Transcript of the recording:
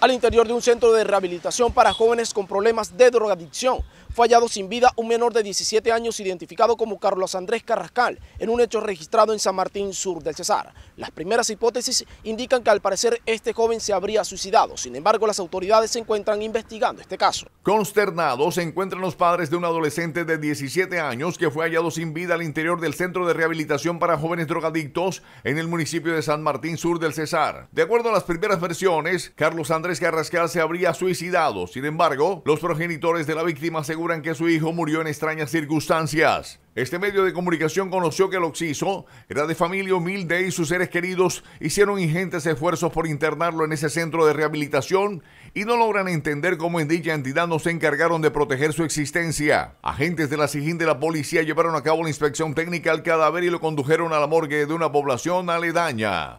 al interior de un centro de rehabilitación para jóvenes con problemas de drogadicción. Fue hallado sin vida un menor de 17 años identificado como Carlos Andrés Carrascal en un hecho registrado en San Martín Sur del Cesar. Las primeras hipótesis indican que al parecer este joven se habría suicidado. Sin embargo, las autoridades se encuentran investigando este caso. Consternados se encuentran los padres de un adolescente de 17 años que fue hallado sin vida al interior del centro de rehabilitación para jóvenes drogadictos en el municipio de San Martín Sur del Cesar. De acuerdo a las primeras versiones, Carlos Andrés que Arrascal se habría suicidado. Sin embargo, los progenitores de la víctima aseguran que su hijo murió en extrañas circunstancias. Este medio de comunicación conoció que el occiso era de familia humilde y sus seres queridos hicieron ingentes esfuerzos por internarlo en ese centro de rehabilitación y no logran entender cómo en dicha entidad no se encargaron de proteger su existencia. Agentes de la SIGIN de la policía llevaron a cabo la inspección técnica al cadáver y lo condujeron a la morgue de una población aledaña.